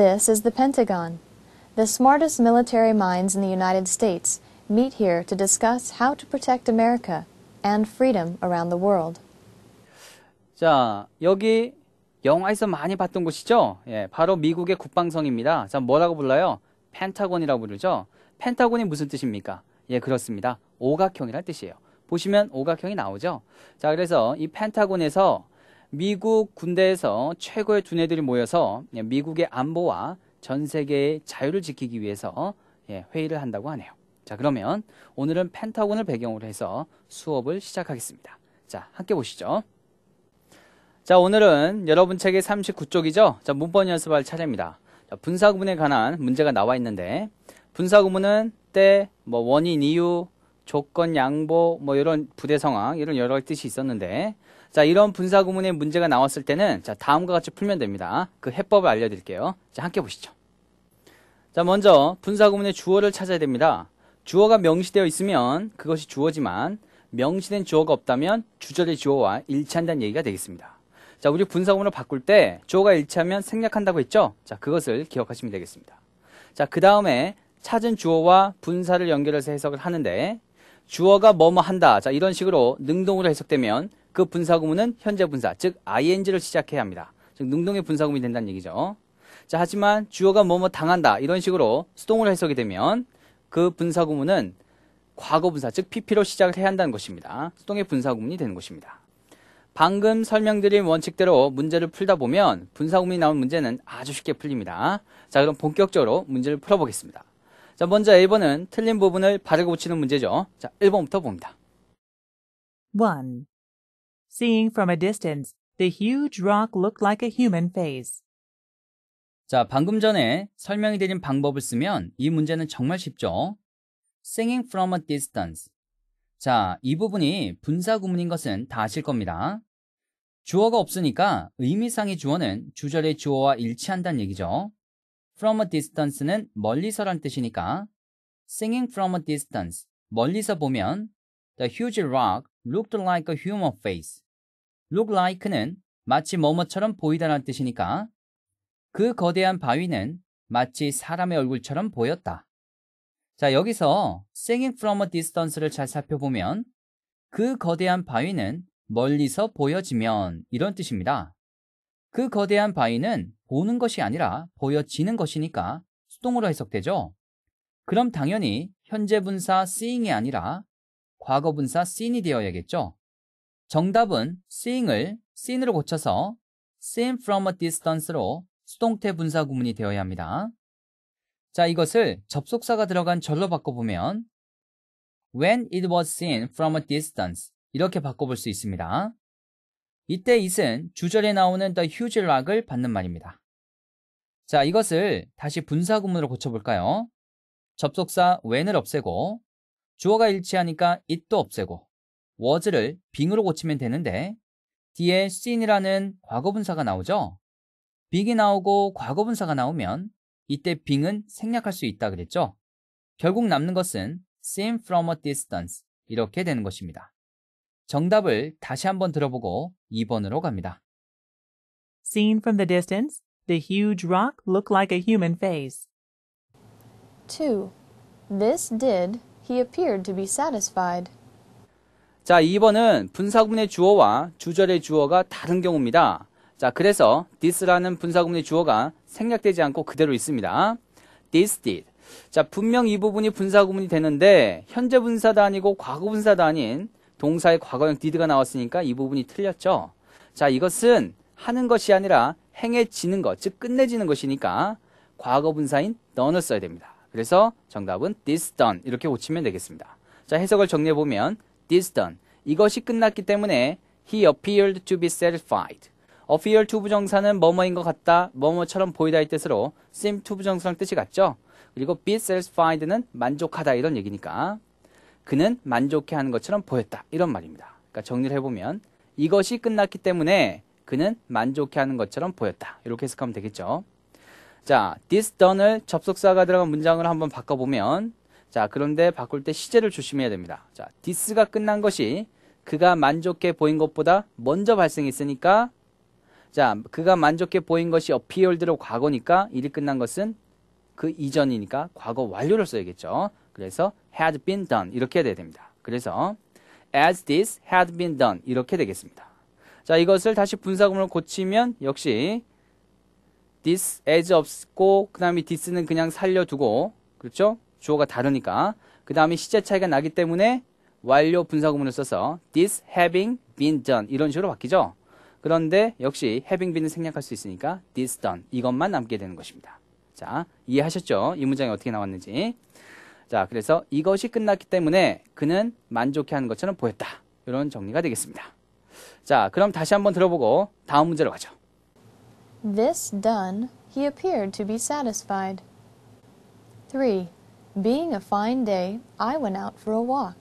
This is the Pentagon. The smartest military minds in the United States meet here to discuss how to protect America and freedom around the world. 자, 여기 영화에서 많이 봤던 곳이죠? 예, 바로 미국의 국방성입니다. 자, 뭐라고 불러요? 펜타곤이라고 부르죠? 펜타곤이 무슨 뜻입니까? 예, 그렇습니다. 오각형이란 뜻이에요. 보시면 오각형이 나오죠? 자, 그래서 이 펜타곤에서 미국 군대에서 최고의 두뇌들이 모여서 예, 미국의 안보와 전 세계의 자유를 지키기 위해서 예, 회의를 한다고 하네요. 자, 그러면 오늘은 펜타곤을 배경으로 해서 수업을 시작하겠습니다. 자, 함께 보시죠. 자, 오늘은 여러분 책의 39쪽이죠. 자, 문법 연습할 차례입니다. 자, 분사구문에 관한 문제가 나와 있는데 분사구문은 때, 뭐 원인, 이유, 조건, 양보, 뭐 이런 부대 상황 이런 여러 가지 뜻이 있었는데 자, 이런 분사 구문에 문제가 나왔을 때는 자, 다음과 같이 풀면 됩니다. 그 해법을 알려드릴게요. 자, 함께 보시죠. 자, 먼저 분사 구문의 주어를 찾아야 됩니다. 주어가 명시되어 있으면 그것이 주어지만 명시된 주어가 없다면 주절의 주어와 일치한다는 얘기가 되겠습니다. 자, 우리 분사구문을 바꿀 때 주어가 일치하면 생략한다고 했죠? 자, 그것을 기억하시면 되겠습니다. 자, 그 다음에 찾은 주어와 분사를 연결해서 해석을 하는데 주어가 뭐뭐 한다. 자, 이런 식으로 능동으로 해석되면 그 분사구문은 현재 분사, 즉 ing를 시작해야 합니다. 즉 능동의 분사구문이 된다는 얘기죠. 자, 하지만 주어가 뭐뭐 당한다 이런 식으로 수동을 해석이 되면 그 분사구문은 과거분사, 즉 pp로 시작을 해야 한다는 것입니다. 수동의 분사구문이 되는 것입니다. 방금 설명드린 원칙대로 문제를 풀다 보면 분사구문이 나온 문제는 아주 쉽게 풀립니다. 자, 그럼 본격적으로 문제를 풀어보겠습니다. 자, 먼저 A번은 틀린 부분을 바르고 고치는 문제죠. 자, 1번부터 봅니다. 1. Seeing from a distance, the huge rock looked like a human face. 자, 방금 전에 설명이 드린 방법을 쓰면 이 문제는 정말 쉽죠. Singing from a distance. 자, 이 부분이 분사 구문인 것은 다 아실 겁니다. 주어가 없으니까 의미상의 주어는 주절의 주어와 일치한다는 얘기죠. From a distance는 멀리서란 뜻이니까 Singing from a distance, 멀리서 보면 The huge rock looked like a human face. look like는 마치 뭐뭐처럼 보이다라는 뜻이니까 그 거대한 바위는 마치 사람의 얼굴처럼 보였다. 자, 여기서 singing from a distance를 잘 살펴보면 그 거대한 바위는 멀리서 보여지면 이런 뜻입니다. 그 거대한 바위는 보는 것이 아니라 보여지는 것이니까 수동으로 해석되죠. 그럼 당연히 현재 분사 seeing이 아니라 과거 분사 seen이 되어야겠죠. 정답은 seeing을 seen으로 고쳐서 seen from a distance로 수동태 분사 구문이 되어야 합니다. 자, 이것을 접속사가 들어간 절로 바꿔보면 when it was seen from a distance 이렇게 바꿔볼 수 있습니다. 이때 it은 주절에 나오는 the huge rock을 받는 말입니다. 자, 이것을 다시 분사 구문으로 고쳐볼까요? 접속사 when을 없애고 주어가 일치하니까 it도 없애고 was를 빙으로 고치면 되는데 뒤에 seen이라는 과거분사가 나오죠. 빙이 나오고 과거분사가 나오면 이때 빙은 생략할 수 있다 그랬죠. 결국 남는 것은 seen from a distance 이렇게 되는 것입니다. 정답을 다시 한번 들어보고 2번으로 갑니다. Seen from the distance, the huge rock looked like a human face. 2. This did, he appeared to be satisfied. 자, 2번은 분사구문의 주어와 주절의 주어가 다른 경우입니다. 자, 그래서 this라는 분사구문의 주어가 생략되지 않고 그대로 있습니다. this did. 자, 분명 이 부분이 분사구문이 되는데 현재 분사도 아니고 과거 분사도 아닌 동사의 과거형 did가 나왔으니까 이 부분이 틀렸죠. 자, 이것은 하는 것이 아니라 행해지는 것, 즉 끝내지는 것이니까 과거 분사인 done을 써야 됩니다. 그래서 정답은 this done 이렇게 고치면 되겠습니다. 자, 해석을 정리해 보면 This done. 이것이 끝났기 때문에 he appeared to be satisfied. appear to 부정사는 뭐뭐인 것 같다, 뭐뭐처럼 보이다의 뜻으로 seem to 부정사랑 뜻이 같죠? 그리고 be satisfied는 만족하다 이런 얘기니까 그는 만족해하는 것처럼 보였다 이런 말입니다. 그러니까 정리를 해보면 이것이 끝났기 때문에 그는 만족해하는 것처럼 보였다 이렇게 해석하면 되겠죠. 자, this done을 접속사가 들어간 문장을 한번 바꿔보면 자, 그런데 바꿀 때 시제를 조심해야 됩니다. 자, 디스가 끝난 것이 그가 만족해 보인 것보다 먼저 발생했으니까 자, 그가 만족해 보인 것이 appeared로 과거니까 일이 끝난 것은 그 이전이니까 과거 완료를 써야겠죠. 그래서 had been done 이렇게 해야 됩니다. 그래서 as this had been done 이렇게 되겠습니다. 자, 이것을 다시 분사구문을 고치면 역시 this as 없고 그다음에 this는 그냥 살려두고 그렇죠? 주어가 다르니까. 그 다음에 시제 차이가 나기 때문에 완료 분사구문을 써서 this having been done 이런 식으로 바뀌죠. 그런데 역시 having been을 생략할 수 있으니까 this done 이것만 남게 되는 것입니다. 자, 이해하셨죠? 이 문장이 어떻게 나왔는지. 자, 그래서 이것이 끝났기 때문에 그는 만족해하는 것처럼 보였다. 이런 정리가 되겠습니다. 자, 그럼 다시 한번 들어보고 다음 문제로 가죠. This done, he appeared to be satisfied. 3. Being a fine day, I went out for a walk.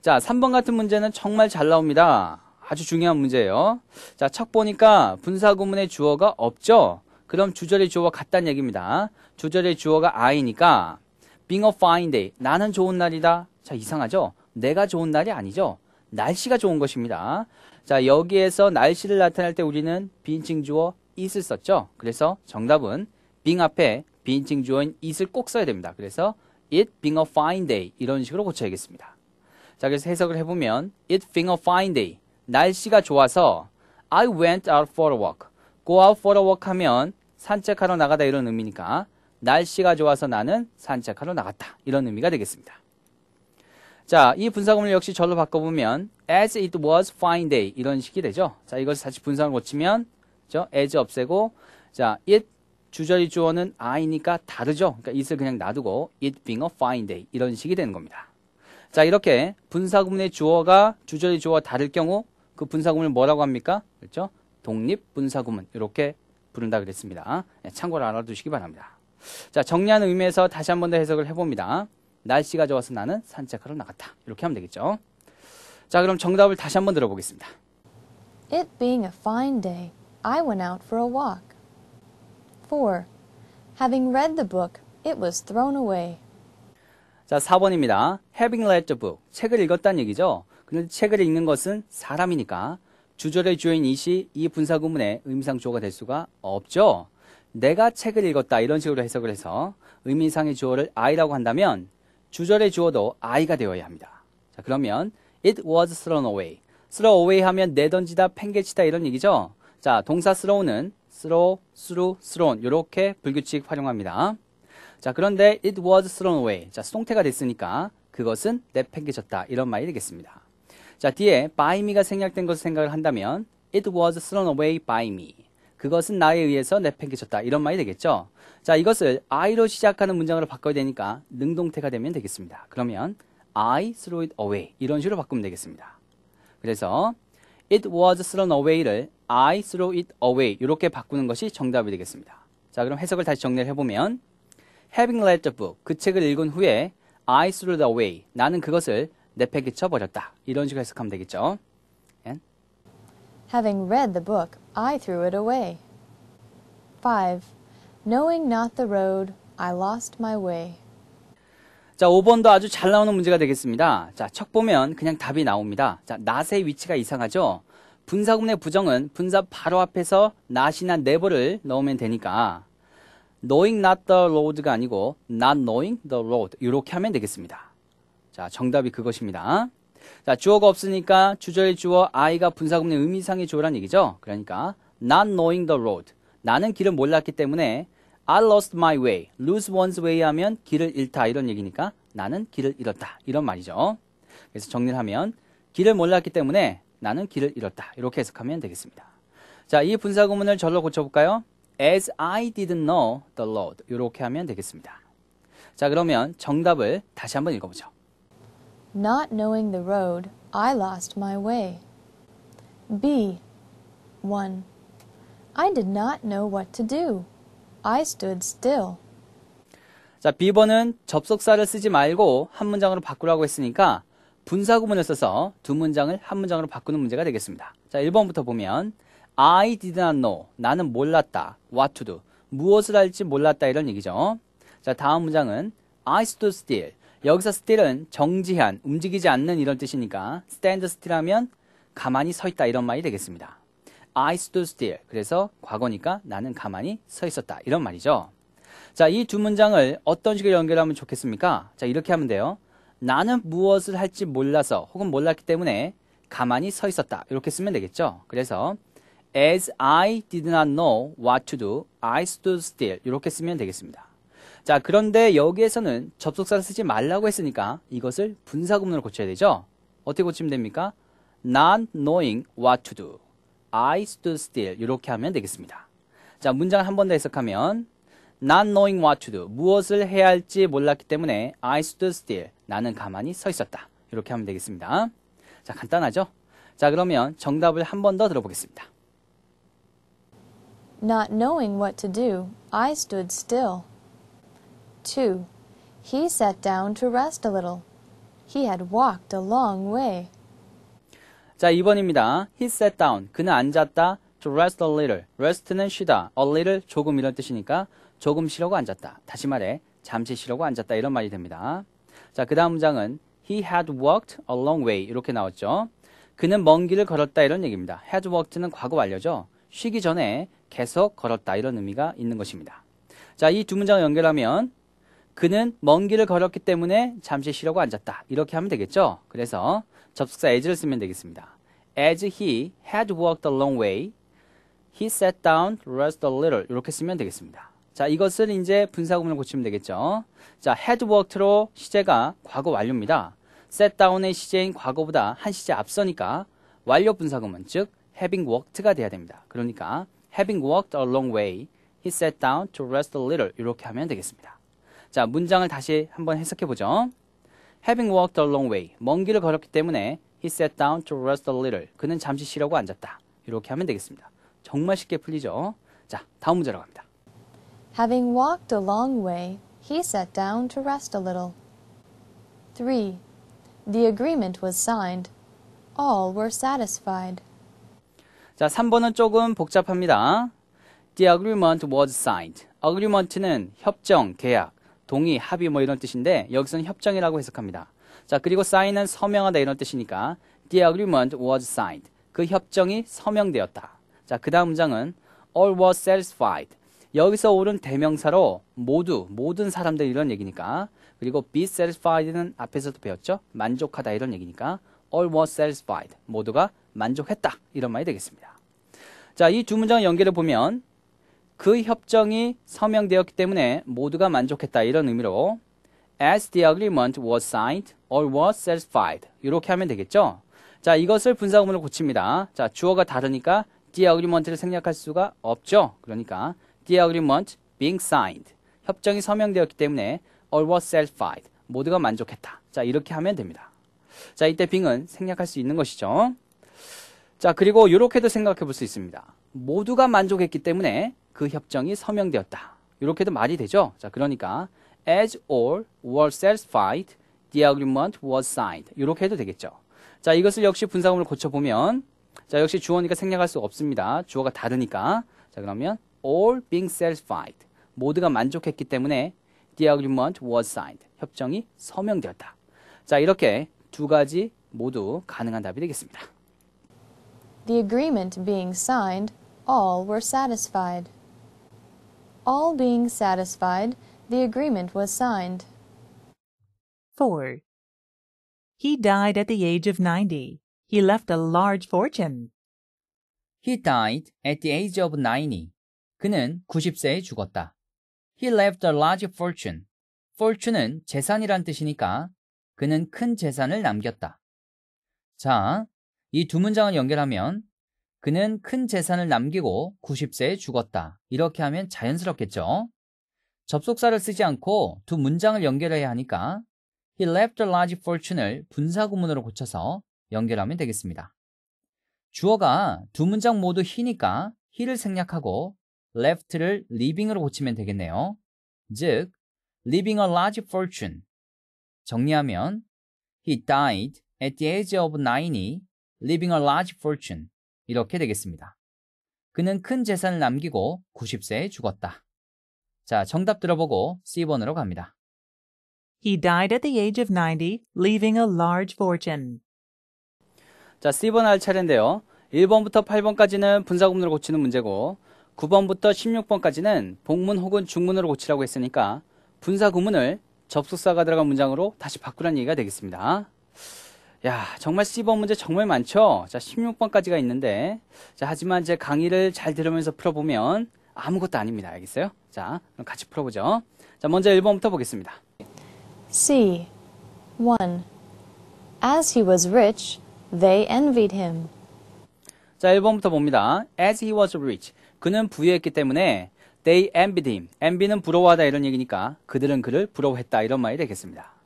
자, 3번 같은 문제는 정말 잘 나옵니다. 아주 중요한 문제예요. 자, 척 보니까 분사구문의 주어가 없죠? 그럼 주절의 주어가 같다는 얘기입니다. 주절의 주어가 I니까 being a fine day, 나는 좋은 날이다. 자, 이상하죠? 내가 좋은 날이 아니죠? 날씨가 좋은 것입니다. 자, 여기에서 날씨를 나타낼 때 우리는 빈칭 주어 is를 썼죠? 그래서 정답은 being 앞에 비인칭 주어인 it을 꼭 써야 됩니다. 그래서 it being a fine day 이런 식으로 고쳐야겠습니다. 자, 그래서 해석을 해보면 it being a fine day 날씨가 좋아서 I went out for a walk. go out for a walk 하면 산책하러 나가다 이런 의미니까 날씨가 좋아서 나는 산책하러 나갔다 이런 의미가 되겠습니다. 자, 이 분사구문을 역시 절로 바꿔보면 as it was fine day 이런 식이 되죠. 자, 이것을 다시 분사를 고치면 죠 as 없애고 자, it 주저리 주어는 I니까 다르죠. 그러니까 it을 그냥 놔두고 it being a fine day 이런 식이 되는 겁니다. 자 이렇게 분사구문의 주어가 주저리 주어와 다를 경우 그 분사구문을 뭐라고 합니까? 그렇죠? 독립분사구문 이렇게 부른다 그랬습니다. 예, 참고로 알아두시기 바랍니다. 자 정리하는 의미에서 다시 한번 더 해석을 해봅니다. 날씨가 좋아서 나는 산책하러 나갔다. 이렇게 하면 되겠죠. 자 그럼 정답을 다시 한번 들어보겠습니다. It being a fine day, I went out for a walk. 4. Having read the book, it was thrown away. 자, 4번입니다. having read the book. 책을 읽었다는 얘기죠. 근데 책을 읽는 것은 사람이니까 주절의 주어인 이시 이 분사구문의 의미상조가 될 수가 없죠. 내가 책을 읽었다 이런 식으로 해석을 해서 의미상의 주어를 I라고 한다면 주절의 주어도 I가 되어야 합니다. 자, 그러면 it was thrown away. throw away 하면 내던지다, 팽개치다 이런 얘기죠. 자, 동사 throw는 throw, through, thrown 이렇게 불규칙 활용합니다. 자 그런데 it was thrown away 자 수동태가 됐으니까 그것은 내팽개쳤다 이런 말이 되겠습니다. 자 뒤에 by me가 생략된 것을 생각을 한다면 it was thrown away by me 그것은 나에 의해서 내팽개쳤다 이런 말이 되겠죠. 자 이것을 I로 시작하는 문장으로 바꿔야 되니까 능동태가 되면 되겠습니다. 그러면 I threw it away 이런 식으로 바꾸면 되겠습니다. 그래서 it was thrown away를 I throw it away 이렇게 바꾸는 것이 정답이 되겠습니다. 자 그럼 해석을 다시 정리를 해보면 having read the book 그 책을 읽은 후에 I threw it away 나는 그것을 내팽 개쳐 버렸다 이런 식으로 해석하면 되겠죠. And? Having read the book, I threw it away. 5. Knowing not the road, I lost my way. 자, 5번도 아주 잘 나오는 문제가 되겠습니다. 자, 척 보면 그냥 답이 나옵니다. 자, 낫의 위치가 이상하죠? 분사구문의 부정은 분사 바로 앞에서 낫이나 never를 넣으면 되니까 knowing not the road가 아니고 not knowing the road 이렇게 하면 되겠습니다. 자, 정답이 그것입니다. 자, 주어가 없으니까 주저의 주어 I가 분사구문의 의미상의 주어란 얘기죠. 그러니까 not knowing the road. 나는 길을 몰랐기 때문에 I lost my way. lose one's way 하면 길을 잃다 이런 얘기니까 나는 길을 잃었다 이런 말이죠. 그래서 정리를 하면 길을 몰랐기 때문에 나는 길을 잃었다 이렇게 해석하면 되겠습니다. 자, 이 분사 구문을 절로 고쳐볼까요? As I didn't know the Lord 이렇게 하면 되겠습니다. 자, 그러면 정답을 다시 한번 읽어보죠. Not knowing the road, I lost my way. B. 1. I did not know what to do. I stood still. 자, B번은 접속사를 쓰지 말고 한 문장으로 바꾸라고 했으니까 분사구문을 써서 두 문장을 한 문장으로 바꾸는 문제가 되겠습니다. 자, 1번부터 보면 I did not know. 나는 몰랐다. What to do. 무엇을 할지 몰랐다. 이런 얘기죠. 자, 다음 문장은 I stood still. 여기서 still은 정지한, 움직이지 않는 이런 뜻이니까 stand still 하면 가만히 서 있다. 이런 말이 되겠습니다. I stood still. 그래서 과거니까 나는 가만히 서 있었다. 이런 말이죠. 자, 이 두 문장을 어떤 식으로 연결하면 좋겠습니까? 자, 이렇게 하면 돼요. 나는 무엇을 할지 몰라서 혹은 몰랐기 때문에 가만히 서 있었다. 이렇게 쓰면 되겠죠. 그래서 as I did not know what to do, I stood still. 이렇게 쓰면 되겠습니다. 자, 그런데 여기에서는 접속사를 쓰지 말라고 했으니까 이것을 분사구문으로 고쳐야 되죠. 어떻게 고치면 됩니까? not knowing what to do. I stood still 이렇게 하면 되겠습니다. 자 문장을 한 번 더 해석하면 Not knowing what to do 무엇을 해야 할지 몰랐기 때문에 I stood still 나는 가만히 서 있었다. 이렇게 하면 되겠습니다. 자 간단하죠? 자 그러면 정답을 한 번 더 들어보겠습니다. Not knowing what to do, I stood still. 2. He sat down to rest a little. He had walked a long way. 자, 2번입니다. He sat down. 그는 앉았다. To rest a little. rest는 쉬다. a little 조금 이런 뜻이니까 조금 쉬려고 앉았다. 다시 말해 잠시 쉬려고 앉았다 이런 말이 됩니다. 자, 그 다음 문장은 He had walked a long way 이렇게 나왔죠. 그는 먼 길을 걸었다 이런 얘기입니다. had walked는 과거 완료죠. 쉬기 전에 계속 걸었다 이런 의미가 있는 것입니다. 자, 이 두 문장을 연결하면 그는 먼 길을 걸었기 때문에 잠시 쉬려고 앉았다 이렇게 하면 되겠죠. 그래서 접속사 as를 쓰면 되겠습니다. As he had walked a long way, he sat down, rested a little. 이렇게 쓰면 되겠습니다. 자, 이것을 이제 분사구문을 고치면 되겠죠. 자, had walked로 시제가 과거 완료입니다. set down의 시제인 과거보다 한 시제 앞서니까 완료 분사구문, 즉 having walked가 돼야 됩니다. 그러니까 having walked a long way, he sat down to rest a little. 이렇게 하면 되겠습니다. 자, 문장을 다시 한번 해석해 보죠. Having walked a long way, 먼 길을 걸었기 때문에 he sat down to rest a little. 그는 잠시 쉬려고 앉았다. 이렇게 하면 되겠습니다. 정말 쉽게 풀리죠? 자, 다음 문제로 갑니다. Having walked a long way, he sat down to rest a little. 3. The agreement was signed. All were satisfied. 자, 3번은 조금 복잡합니다. The agreement was signed. agreement는 협정, 계약. 동의, 합의 뭐 이런 뜻인데 여기서는 협정이라고 해석합니다. 자, 그리고 s i g n 은 서명하다 이런 뜻이니까 The agreement was signed. 그 협정이 서명되었다. 자, 그 다음 문장은 all w a s satisfied. 여기서 오른 대명사로 모두, 모든 사람들 이런 얘기니까 그리고 be satisfied는 앞에서도 배웠죠? 만족하다 이런 얘기니까 all w a s satisfied. 모두가 만족했다. 이런 말이 되겠습니다. 자, 이 두 문장 연결을 보면 그 협정이 서명되었기 때문에 모두가 만족했다 이런 의미로 as the agreement was signed or was satisfied 이렇게 하면 되겠죠. 자 이것을 분사구문로 고칩니다. 자 주어가 다르니까 the agreement를 생략할 수가 없죠. 그러니까 the agreement being signed 협정이 서명되었기 때문에 or was satisfied 모두가 만족했다. 자 이렇게 하면 됩니다. 자 이때 빙은 생략할 수 있는 것이죠. 자 그리고 이렇게도 생각해 볼 수 있습니다. 모두가 만족했기 때문에 그 협정이 서명되었다. 이렇게도 말이 되죠. 자, 그러니까 as all were satisfied, the agreement was signed. 이렇게 해도 되겠죠. 자, 이것을 역시 분사구문을 고쳐보면 자, 역시 주어니까 생략할 수 없습니다. 주어가 다르니까. 자, 그러면 all being satisfied. 모두가 만족했기 때문에 the agreement was signed. 협정이 서명되었다. 자, 이렇게 두 가지 모두 가능한 답이 되겠습니다. The agreement being signed, all were satisfied. All being satisfied, the agreement was signed. 4. He died at the age of 90. He left a large fortune. He died at the age of 90. 그는 90세에 죽었다. He left a large fortune. fortune은 재산이란 뜻이니까 그는 큰 재산을 남겼다. 자, 이 두 문장을 연결하면 그는 큰 재산을 남기고 90세에 죽었다. 이렇게 하면 자연스럽겠죠? 접속사를 쓰지 않고 두 문장을 연결해야 하니까 He left a large fortune을 분사구문으로 고쳐서 연결하면 되겠습니다. 주어가 두 문장 모두 he니까 he를 생략하고 left를 living으로 고치면 되겠네요. 즉, l e a v i n g a large fortune. 정리하면 He died at the age of 90, living a large fortune. 이렇게 되겠습니다. 그는 큰 재산을 남기고 90세에 죽었다. 자, 정답 들어보고 C번으로 갑니다. He died at the age of 90, leaving a large fortune. 자, C번 할 차례인데요. 1번부터 8번까지는 분사구문으로 고치는 문제고 9번부터 16번까지는 복문 혹은 중문으로 고치라고 했으니까 분사구문을 접속사가 들어간 문장으로 다시 바꾸라는 얘기가 되겠습니다. 야, 정말 C번 문제 정말 많죠? 자, 16번까지가 있는데. 자, 하지만 제 강의를 잘 들으면서 풀어보면 아무것도 아닙니다. 알겠어요? 자, 그럼 같이 풀어보죠. 자, 먼저 1번부터 보겠습니다. C. 1. As he was rich, they envied him. 자, 1번부터 봅니다. As he was rich. 그는 부유했기 때문에 they envied him. envy는 부러워하다 이런 얘기니까 그들은 그를 부러워했다 이런 말이 되겠습니다.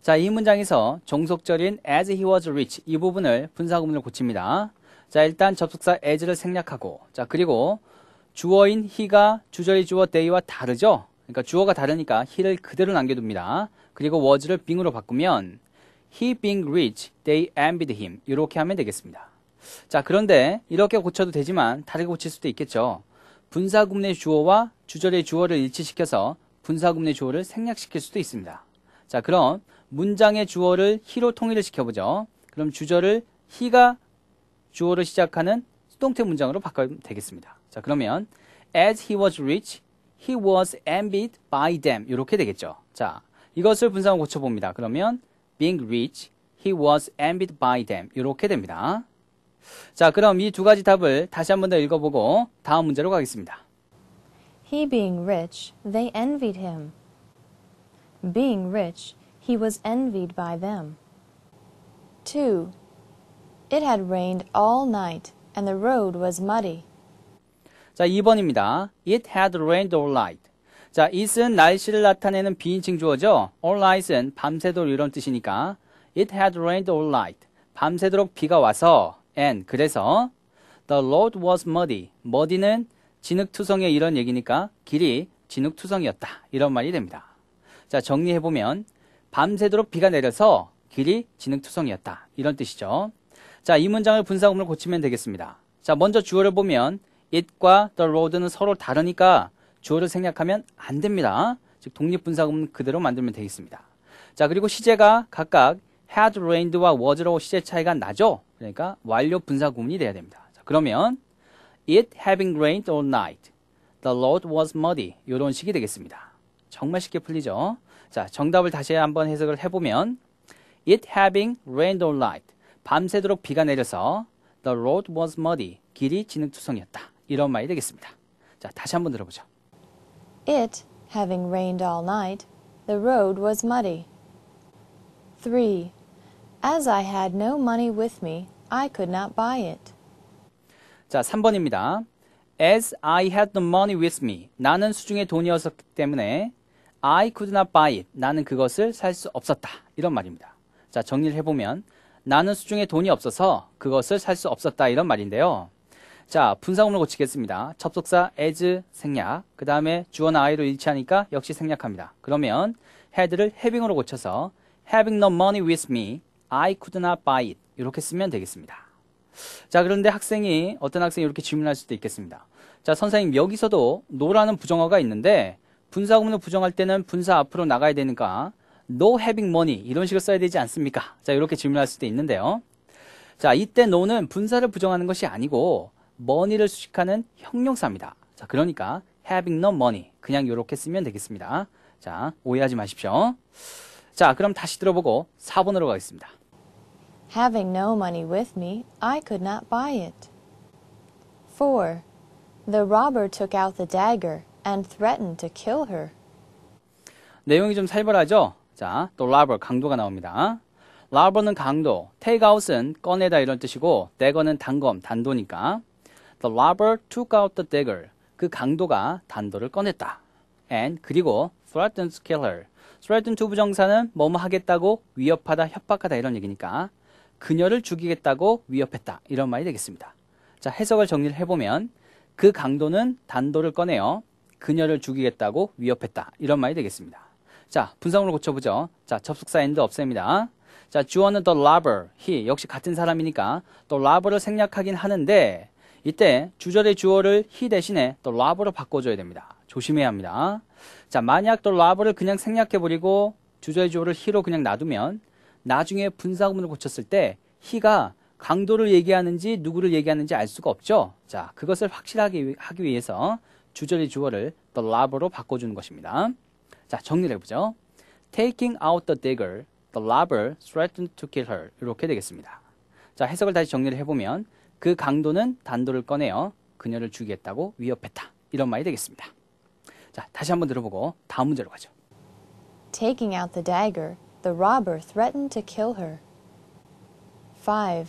자, 이 문장에서 종속절인 as he was rich 이 부분을 분사구문을 고칩니다. 자, 일단 접속사 as를 생략하고 자, 그리고 주어인 he가 주절이 주어 day와 다르죠? 그러니까 주어가 다르니까 he를 그대로 남겨둡니다. 그리고 was를 being으로 바꾸면 he being rich, they envied him 이렇게 하면 되겠습니다. 자, 그런데 이렇게 고쳐도 되지만 다르게 고칠 수도 있겠죠. 분사구문의 주어와 주절의 주어를 일치시켜서 분사구문의 주어를 생략시킬 수도 있습니다. 자, 그럼 문장의 주어를 히로 통일을 시켜보죠. 그럼 주절을 히가 주어를 시작하는 수동태 문장으로 바꿔면 되겠습니다. 자, 그러면 as he was rich, he was envied by them 이렇게 되겠죠. 자, 이것을 분석을 고쳐봅니다. 그러면 being rich, he was envied by them 이렇게 됩니다. 자, 그럼 이 두 가지 답을 다시 한 번 더 읽어보고 다음 문제로 가겠습니다. He being rich, they envied him. Being rich, he was envied by them. 2. It had rained all night and the road was muddy. 자, 2번입니다. It had rained all night. 자, it은 날씨를 나타내는 비인칭 주어죠. all night은 밤새도록 이런 뜻이니까 It had rained all night. 밤새도록 비가 와서 and 그래서 the road was muddy. muddy는 진흙투성의 이런 얘기니까 길이 진흙투성이었다. 이런 말이 됩니다. 자, 정리해보면 밤새도록 비가 내려서 길이 지능투성이었다. 이런 뜻이죠. 자, 이 문장을 분사구문을 고치면 되겠습니다. 자, 먼저 주어를 보면 it과 the road는 서로 다르니까 주어를 생략하면 안 됩니다. 즉 독립분사구문 그대로 만들면 되겠습니다. 자, 그리고 시제가 각각 had rained와 was로 시제 차이가 나죠. 그러니까 완료 분사구문이 돼야 됩니다. 자, 그러면 it having rained all night, the road was muddy 이런 식이 되겠습니다. 정말 쉽게 풀리죠. 자, 정답을 다시 한번 해석을 해보면 It having rained all night. 밤새도록 비가 내려서 The road was muddy. 길이 진흙투성이었다. 이런 말이 되겠습니다. 자, 다시 한번 들어보죠. It having rained all night. The road was muddy. 3. As I had no money with me, I could not buy it. 자, 3번입니다. As I had no money with me. 나는 수중에 돈이 없었기 때문에 I could not buy it. 나는 그것을 살 수 없었다. 이런 말입니다. 자, 정리를 해보면 나는 수중에 돈이 없어서 그것을 살 수 없었다. 이런 말인데요. 자, 분사구문을 고치겠습니다. 접속사 as 생략. 그 다음에 주어나 I로 일치하니까 역시 생략합니다. 그러면 헤드를 having으로 고쳐서 having no money with me, I could not buy it. 이렇게 쓰면 되겠습니다. 자, 그런데 학생이, 어떤 학생이 이렇게 질문할 수도 있겠습니다. 자, 선생님, 여기서도 no라는 부정어가 있는데 분사 구문을 부정할 때는 분사 앞으로 나가야 되니까 no having money 이런 식으로 써야 되지 않습니까? 자 이렇게 질문할 수도 있는데요. 자 이때 no는 분사를 부정하는 것이 아니고 money를 수식하는 형용사입니다. 자 그러니까 having no money 그냥 이렇게 쓰면 되겠습니다. 자 오해하지 마십시오. 자 그럼 다시 들어보고 4번으로 가겠습니다. Having no money with me, I could not buy it. 4. The robber took out the dagger and threatened to kill her. 내용이 좀 살벌하죠? 자, 또 r o b e r 강도가 나옵니다. r o b e r 는 강도, take out은 꺼내다 이런 뜻이고 dagger는 단검, 단도니까 The robber took out the dagger. 그 강도가 단도를 꺼냈다. and 그리고 threatened to kill her. threaten to 부정사는 뭐뭐 하겠다고 위협하다, 협박하다 이런 얘기니까 그녀를 죽이겠다고 위협했다. 이런 말이 되겠습니다. 자, 해석을 정리를 해보면 그 강도는 단도를 꺼내요. 그녀를 죽이겠다고 위협했다. 이런 말이 되겠습니다. 자, 분석으로 고쳐보죠. 자, 접속사 엔드 없앱니다. 자, 주어는 the r o b e r he 역시 같은 사람이니까 the r o b e r 를 생략하긴 하는데 이때 주절의 주어를 he 대신에 the r o b e r 로 바꿔줘야 됩니다. 조심해야 합니다. 자, 만약 the r o b e r 를 그냥 생략해버리고 주절의 주어를 he로 그냥 놔두면 나중에 분사구문을 고쳤을 때 he가 강도를 얘기하는지 누구를 얘기하는지 알 수가 없죠. 자, 그것을 확실하게 하기 위해서 주절의 주어를 the robber로 바꿔주는 것입니다. 자, 정리를 해보죠. Taking out the dagger, the robber threatened to kill her. 이렇게 되겠습니다. 자, 해석을 다시 정리를 해보면 그 강도는 단도를 꺼내어 그녀를 죽이겠다고 위협했다. 이런 말이 되겠습니다. 자, 다시 한번 들어보고 다음 문제로 가죠. Taking out the dagger, the robber threatened to kill her. 5.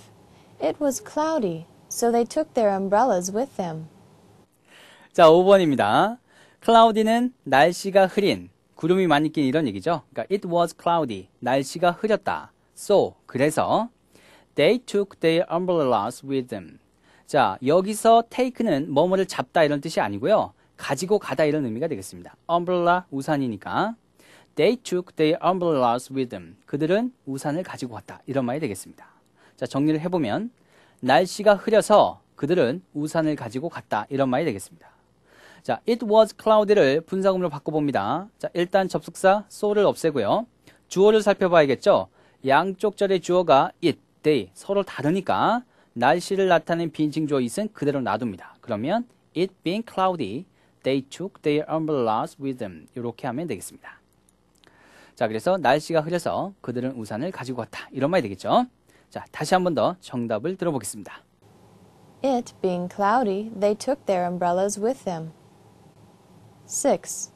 It was cloudy, so they took their umbrellas with them. 자, 5번입니다. cloudy는 날씨가 흐린, 구름이 많이 낀 이런 얘기죠. 그러니까 it was cloudy. 날씨가 흐렸다. so 그래서 they took their umbrellas with them. 자, 여기서 take는 뭐뭐를 잡다 이런 뜻이 아니고요. 가지고 가다 이런 의미가 되겠습니다. umbrella 우산이니까 they took their umbrellas with them. 그들은 우산을 가지고 왔다. 이런 말이 되겠습니다. 자, 정리를 해보면 날씨가 흐려서 그들은 우산을 가지고 갔다. 이런 말이 되겠습니다. 자, it was cloudy를 분사구문으로 바꿔봅니다. 자, 일단 접속사 so를 없애고요. 주어를 살펴봐야겠죠. 양쪽 절의 주어가 it, day 서로 다르니까 날씨를 나타낸 빈칭 주어 i s 은 그대로 놔둡니다. 그러면 it being cloudy, they took their umbrellas with them. 이렇게 하면 되겠습니다. 자, 그래서 날씨가 흐려서 그들은 우산을 가지고 왔다. 이런 말이 되겠죠. 자, 다시 한 번 더 정답을 들어보겠습니다. It being cloudy, they took their umbrellas with them. 6.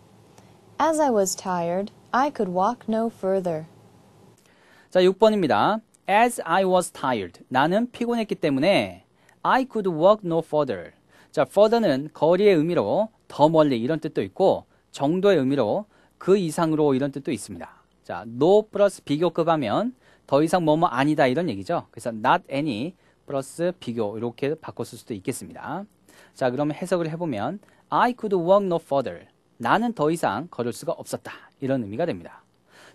As I was tired, I could walk no further. 자, 6번입니다. As I was tired. 나는 피곤했기 때문에 I could walk no further. 자, further는 거리의 의미로 더 멀리 이런 뜻도 있고 정도의 의미로 그 이상으로 이런 뜻도 있습니다. 자, no 플러스 비교급 하면 더 이상 뭐뭐 아니다 이런 얘기죠. 그래서 not any 플러스 비교 이렇게 바꿨을 수도 있겠습니다. 자, 그럼 해석을 해보면 I could walk no further. 나는 더 이상 걸을 수가 없었다. 이런 의미가 됩니다.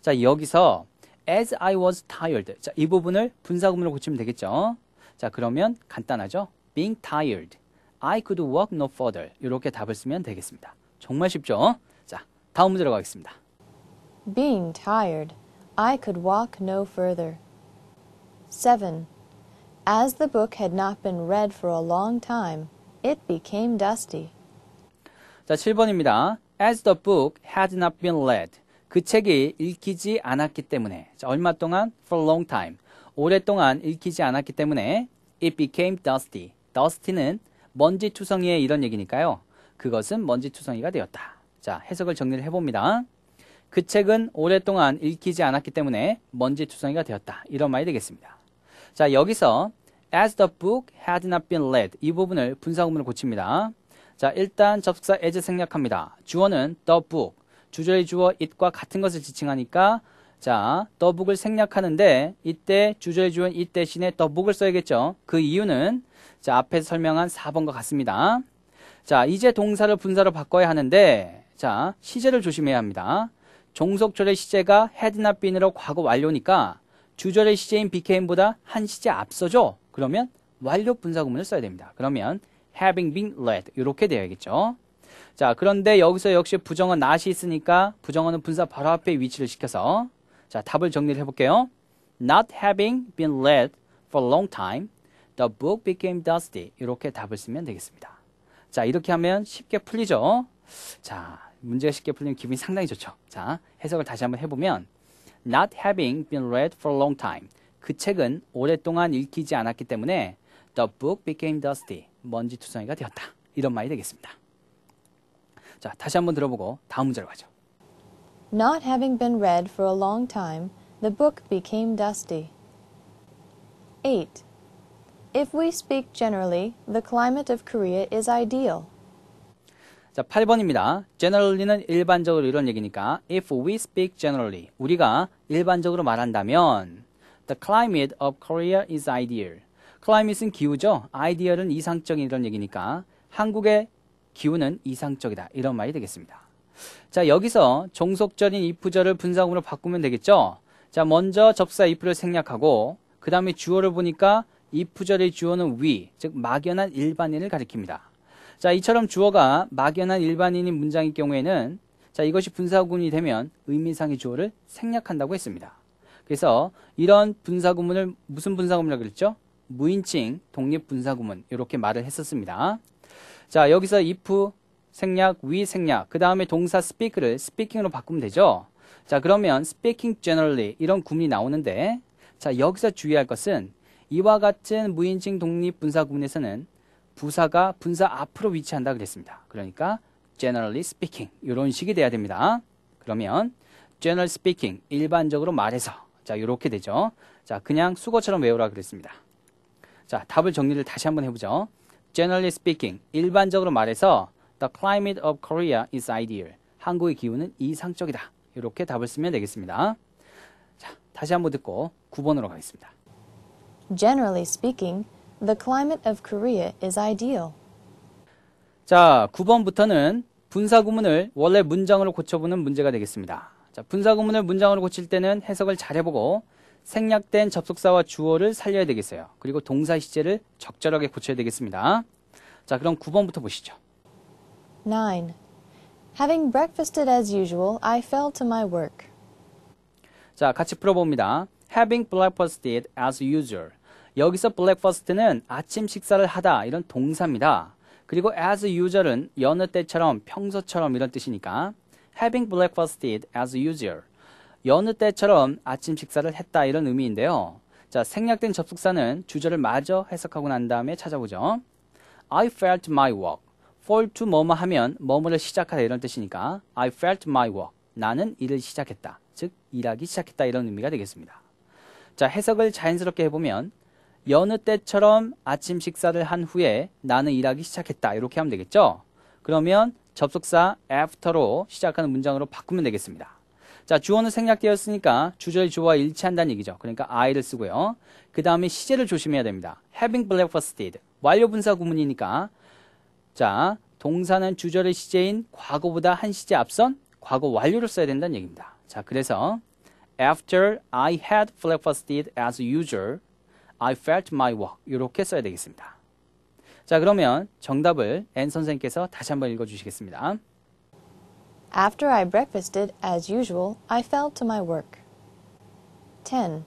자, 여기서 as I was tired. 자, 이 부분을 분사구문으로 고치면 되겠죠. 자, 그러면 간단하죠. being tired. I could walk no further. 이렇게 답을 쓰면 되겠습니다. 정말 쉽죠? 자, 다음 문제로 가겠습니다. Being tired, I could walk no further. 7. As the book had not been read for a long time, it became dusty. 자, 7번입니다. As the book had not been read. 그 책이 읽히지 않았기 때문에. 자, 얼마 동안? For a long time. 오랫동안 읽히지 않았기 때문에 it became dusty. dusty는 먼지 투성이의 이런 얘기니까요. 그것은 먼지 투성이가 되었다. 자, 해석을 정리를 해봅니다. 그 책은 오랫동안 읽히지 않았기 때문에 먼지 투성이가 되었다. 이런 말이 되겠습니다. 자, 여기서 as the book had not been read 이 부분을 분사구문을 고칩니다. 자, 일단 접속사 as 생략합니다. 주어는 the book. 주절의 주어 it과 같은 것을 지칭하니까 자, the book을 생략하는데 이때 주절의 주어인 it 대신에 the book을 써야겠죠. 그 이유는 자, 앞에서 설명한 4번과 같습니다. 자, 이제 동사를 분사로 바꿔야 하는데 자, 시제를 조심해야 합니다. 종속절의 시제가 had not been으로 과거 완료니까 주절의 시제인 became보다 한 시제 앞서죠. 그러면 완료 분사 구문을 써야 됩니다. 그러면 having been led 이렇게 되어야겠죠. 자 그런데 여기서 역시 부정은 not이 있으니까 부정어는 분사 바로 앞에 위치를 시켜서 자 답을 정리를 해볼게요. Not having been led for a long time, the book became dusty. 이렇게 답을 쓰면 되겠습니다. 자 이렇게 하면 쉽게 풀리죠. 자 문제가 쉽게 풀리면 기분이 상당히 좋죠. 자, 해석을 다시 한번 해보면 Not having been read for a long time. 그 책은 오랫동안 읽히지 않았기 때문에 The book became dusty. 먼지투성이가 되었다. 이런 말이 되겠습니다. 자, 다시 한번 들어보고 다음 문제로 가죠. Not having been read for a long time, the book became dusty. 8. If we speak generally, the climate of Korea is ideal. 자, 8번입니다. generally는 일반적으로 이런 얘기니까 if we speak generally, 우리가 일반적으로 말한다면 the climate of Korea is ideal. 클라이 m a 은 기후죠. 아이디 a l 은 이상적인 이런 얘기니까 한국의 기후는 이상적이다. 이런 말이 되겠습니다. 자, 여기서 종속절인 if절을 분사구문으로 바꾸면 되겠죠. 자, 먼저 접사 if를 생략하고 그 다음에 주어를 보니까 if절의 주어는 we, 즉 막연한 일반인을 가리킵니다. 자, 이처럼 주어가 막연한 일반인인 문장일 경우에는 자, 이것이 분사구문이 되면 의미상의 주어를 생략한다고 했습니다. 그래서 이런 분사구문을 무슨 분사구문이라고 그랬죠? 무인칭, 독립분사구문 이렇게 말을 했었습니다. 자 여기서 if 생략, 위 생략, 그 다음에 동사 speak를 speaking으로 바꾸면 되죠. 자 그러면 speaking generally 이런 구문이 나오는데 자 여기서 주의할 것은 이와 같은 무인칭 독립 분사 구문에서는 부사가 분사 앞으로 위치한다 그랬습니다. 그러니까 generally speaking 이런 식이 돼야 됩니다. 그러면 general speaking 일반적으로 말해서 자 이렇게 되죠. 자 그냥 수거처럼 외우라 그랬습니다. 자, 답을 정리를 다시 한번 해보죠. Generally speaking, 일반적으로 말해서 The climate of Korea is ideal. 한국의 기후는 이상적이다. 이렇게 답을 쓰면 되겠습니다. 자, 다시 한번 듣고 9번으로 가겠습니다. Generally speaking, the climate of Korea is ideal. 자, 9번부터는 분사구문을 원래 문장으로 고쳐보는 문제가 되겠습니다. 자, 분사구문을 문장으로 고칠 때는 해석을 잘해보고 생략된 접속사와 주어를 살려야 되겠어요. 그리고 동사 시제를 적절하게 고쳐야 되겠습니다. 자, 그럼 9번부터 보시죠. 9. Having breakfasted as usual, I fell to my work. 자, 같이 풀어봅니다. Having breakfasted as usual. 여기서 breakfast는 아침 식사를 하다 이런 동사입니다. 그리고 as usual은 여느 때처럼 평소처럼 이런 뜻이니까 having breakfasted as usual. 여느 때처럼 아침 식사를 했다 이런 의미인데요. 자, 생략된 접속사는 주절을 마저 해석하고 난 다음에 찾아보죠. I felt my work. fall to 뭐뭐 하면 뭐뭐를 시작하다 이런 뜻이니까 I felt my work. 나는 일을 시작했다. 즉 일하기 시작했다 이런 의미가 되겠습니다. 자, 해석을 자연스럽게 해보면 여느 때처럼 아침 식사를 한 후에 나는 일하기 시작했다. 이렇게 하면 되겠죠? 그러면 접속사 after로 시작하는 문장으로 바꾸면 되겠습니다. 자, 주어는 생략되었으니까 주절 주어와 일치한다는 얘기죠. 그러니까 I를 쓰고요. 그 다음에 시제를 조심해야 됩니다. having breakfasted. 완료 분사 구문이니까. 자, 동사는 주절의 시제인 과거보다 한 시제 앞선 과거 완료를 써야 된다는 얘기입니다. 자, 그래서 after I had breakfasted as usual, I felt my work. 이렇게 써야 되겠습니다. 자, 그러면 정답을 앤 선생님께서 다시 한번 읽어 주시겠습니다. After I breakfasted, as usual, I fell to my work. 10.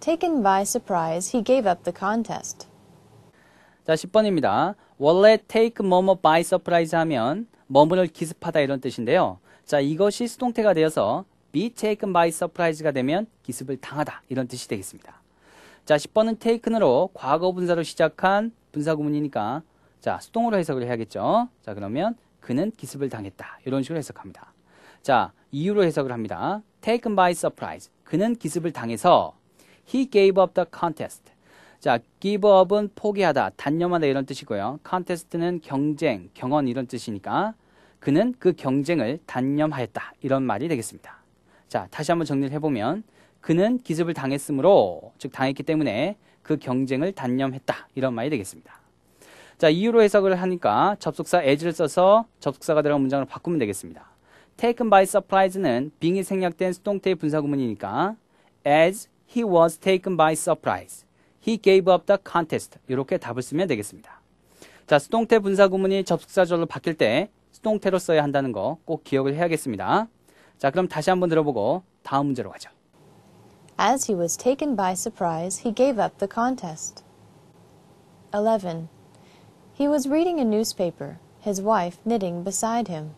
Taken by surprise, he gave up the contest. 자, 10번입니다. 원래 take 뭐뭐 by surprise 하면 머무를 기습하다 이런 뜻인데요. 자, 이것이 수동태가 되어서 be taken by surprise가 되면 기습을 당하다 이런 뜻이 되겠습니다. 자, 10번은 taken으로 과거 분사로 시작한 분사 구문이니까 자, 수동으로 해석을 해야겠죠. 자, 그러면 그는 기습을 당했다. 이런 식으로 해석합니다. 자, 이유로 해석을 합니다. taken by surprise. 그는 기습을 당해서 he gave up the contest. 자, give up은 포기하다, 단념하다 이런 뜻이고요. contest는 경쟁, 경원 이런 뜻이니까 그는 그 경쟁을 단념하였다. 이런 말이 되겠습니다. 자, 다시 한번 정리를 해보면 그는 기습을 당했으므로 즉 당했기 때문에 그 경쟁을 단념했다. 이런 말이 되겠습니다. 자, 이유로 해석을 하니까 접속사 as를 써서 접속사가 들어간 문장으로 바꾸면 되겠습니다. taken by surprise는 b e i n g 이 생략된 수동태의 분사구문이니까 as he was taken by surprise, he gave up the contest 이렇게 답을 쓰면 되겠습니다. 자, 수동태 분사구문이 접속사절로 바뀔 때 수동태로 써야 한다는 거 꼭 기억을 해야겠습니다. 자, 그럼 다시 한번 들어보고 다음 문제로 가죠. As he was taken by surprise, he gave up the contest. 11. He was reading a newspaper, his wife knitting beside him.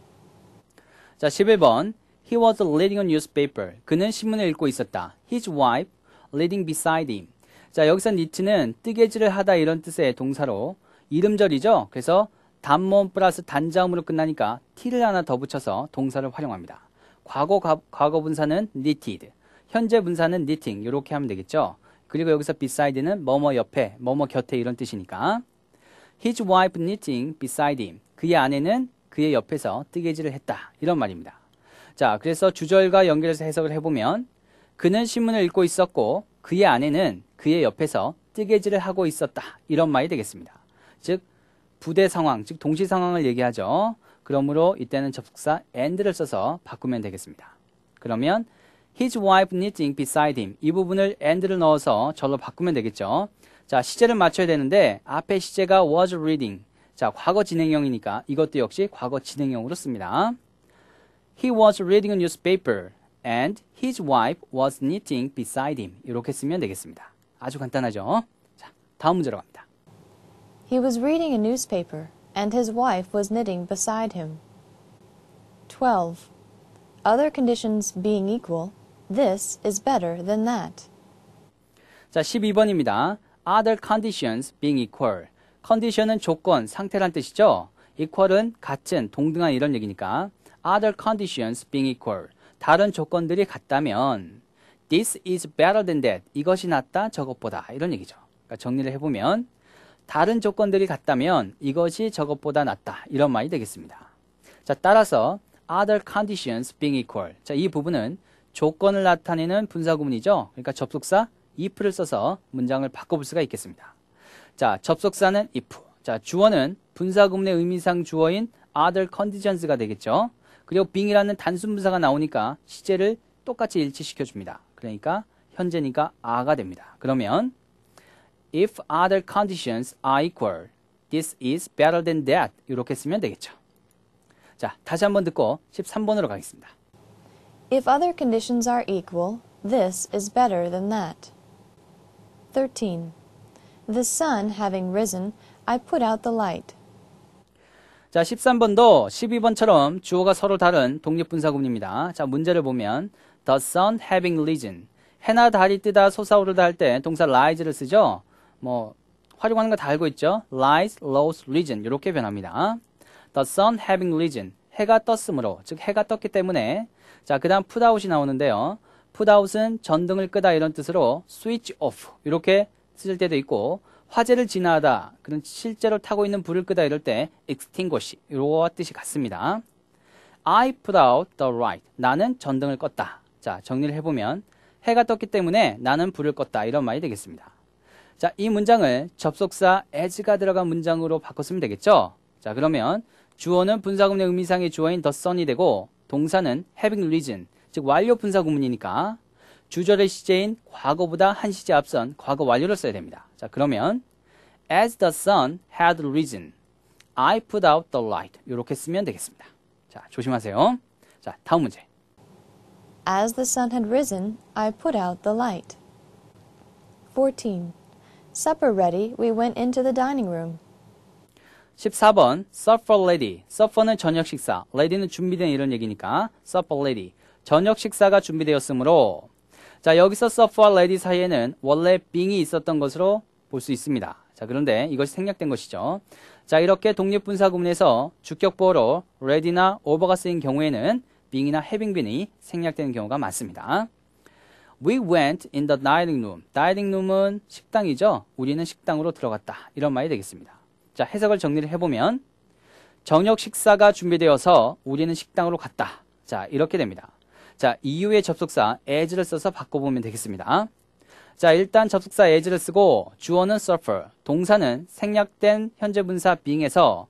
자, 11번. He was reading a newspaper. 그는 신문을 읽고 있었다. His wife reading beside him. 자, 여기서 니츠는 뜨개질을 하다 이런 뜻의 동사로 이름절이죠. 그래서 단모음 플러스 단자음으로 끝나니까 t를 하나 더 붙여서 동사를 활용합니다. 과거 과거 분사는 knitted, 현재 분사는 knitting 이렇게 하면 되겠죠. 그리고 여기서 beside는 뭐뭐 옆에, 뭐뭐 곁에 이런 뜻이니까 His wife knitting beside him. 그의 아내는 그의 옆에서 뜨개질을 했다. 이런 말입니다. 자, 그래서 주절과 연결해서 해석을 해보면 그는 신문을 읽고 있었고 그의 아내는 그의 옆에서 뜨개질을 하고 있었다. 이런 말이 되겠습니다. 즉, 부대 상황, 즉 동시 상황을 얘기하죠. 그러므로 이때는 접속사 and를 써서 바꾸면 되겠습니다. 그러면 his wife knitting beside him 이 부분을 and를 넣어서 절로 바꾸면 되겠죠. 자, 시제를 맞춰야 되는데 앞에 시제가 was reading. 자, 과거 진행형이니까 이것도 역시 과거 진행형으로 씁니다. He was reading a newspaper and his wife was knitting beside him. 이렇게 쓰면 되겠습니다. 아주 간단하죠? 자, 다음 문제로 갑니다. He was reading a newspaper and his wife was knitting beside him. 12. Other conditions being equal, this is better than that. 자, 12번입니다. other conditions being equal. 컨디션은 조건, 상태란 뜻이죠. equal은 같은, 동등한 이런 얘기니까 other conditions being equal. 다른 조건들이 같다면 this is better than that. 이것이 낫다, 저것보다. 이런 얘기죠. 그러니까 정리를 해보면 다른 조건들이 같다면 이것이 저것보다 낫다. 이런 말이 되겠습니다. 자, 따라서 other conditions being equal. 자, 이 부분은 조건을 나타내는 분사구문이죠. 그러니까 접속사 if를 써서 문장을 바꿔볼 수가 있겠습니다. 자, 접속사는 if. 자, 주어는 분사구문의 의미상 주어인 other conditions가 되겠죠. 그리고 being이라는 단순분사가 나오니까 시제를 똑같이 일치시켜줍니다. 그러니까 현재니까 a가 됩니다. 그러면 if other conditions are equal, this is better than that 이렇게 쓰면 되겠죠. 자, 다시 한번 듣고 13번으로 가겠습니다. If other conditions are equal, this is better than that. 13. The sun having risen, I put out the light. 자, 13번도 12번처럼 주어가 서로 다른 독립분사구문입니다. 자, 문제를 보면 the sun having risen. 해나 달이 뜨다 솟아오르다 할 때 동사 rise를 쓰죠. 뭐 활용하는 거 다 알고 있죠. rise, rose, risen 이렇게 변합니다. the sun having risen. 해가 떴으므로 즉 해가 떴기 때문에 자, 그다음 put out이 나오는데요. p u 웃은 전등을 끄다 이런 뜻으로 switch off 이렇게 쓰실 때도 있고 화재를 진화하다 그런 실제로 타고 있는 불을 끄다 이럴 때 extinguish 이런 뜻이 같습니다. I put out the light. 나는 전등을 껐다. 자 정리를 해보면 해가 떴기 때문에 나는 불을 껐다 이런 말이 되겠습니다. 자이 문장을 접속사 as가 들어간 문장으로 바꿨으면 되겠죠. 자 그러면 주어는 분사금문의 의미상의 주어인 the sun이 되고 동사는 having reason 즉 완료 분사 구문이니까 주절의 시제인 과거보다 한 시제 앞선 과거 완료를 써야 됩니다. 자, 그러면 as the sun had risen, I put out the light. 이렇게 쓰면 되겠습니다. 자, 조심하세요. 자, 다음 문제. As the sun had risen, I put out the light. 14. Supper ready, we went into the dining room. 14번 supper ready. supper는 저녁 식사, ready는 준비된 이런 얘기니까 supper ready. 저녁 식사가 준비되었으므로 자 여기서 서프와 레디 사이에는 원래 빙이 있었던 것으로 볼 수 있습니다. 자 그런데 이것이 생략된 것이죠. 자 이렇게 독립분사 구문에서 주격보어로 레디나오버가 쓰인 경우에는 빙이나해빙빈이 생략되는 경우가 많습니다. We went in the dining room. dining room은 식당이죠. 우리는 식당으로 들어갔다. 이런 말이 되겠습니다. 자 해석을 정리를 해보면 저녁 식사가 준비되어서 우리는 식당으로 갔다. 자 이렇게 됩니다. 자, 이후의 접속사 as를 써서 바꿔보면 되겠습니다. 자, 일단 접속사 as를 쓰고 주어는 suffer, 동사는 생략된 현재 분사 being에서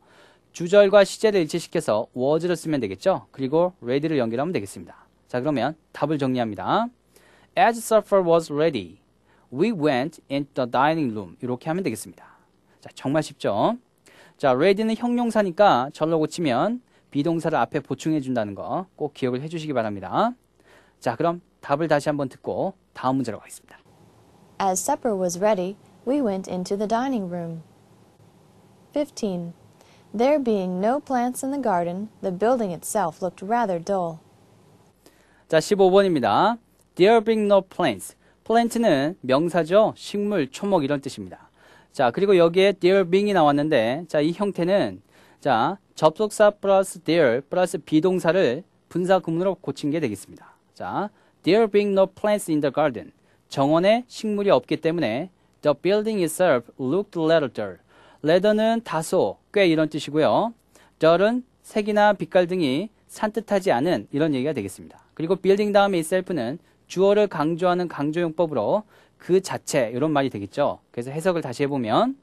주절과 시제를 일치시켜서 was를 쓰면 되겠죠. 그리고 ready를 연결하면 되겠습니다. 자, 그러면 답을 정리합니다. As supper was ready, we went into the dining room. 이렇게 하면 되겠습니다. 자, 정말 쉽죠? 자, ready는 형용사니까 절로 고치면 비동사를 앞에 보충해 준다는 거 꼭 기억을 해주시기 바랍니다. 자, 그럼 답을 다시 한번 듣고 다음 문제로 가겠습니다. As supper was ready, we went into the dining room. 15. There being no plants in the garden, the building itself looked rather dull. 자, 15번입니다. There being no plants. plant는 명사죠. 식물, 초목 이런 뜻입니다. 자, 그리고 여기에 there being이 나왔는데, 자, 이 형태는 자, 접속사 플러스 there 플러스 비동사를 분사 구문으로 고친 게 되겠습니다. 자, there being no plants in the garden. 정원에 식물이 없기 때문에 the building itself looked leather. l e a t h e 는 다소, 꽤 이런 뜻이고요. d 은 색이나 빛깔 등이 산뜻하지 않은 이런 얘기가 되겠습니다. 그리고 building 다음에 itself는 주어를 강조하는 강조용법으로 그 자체 이런 말이 되겠죠. 그래서 해석을 다시 해보면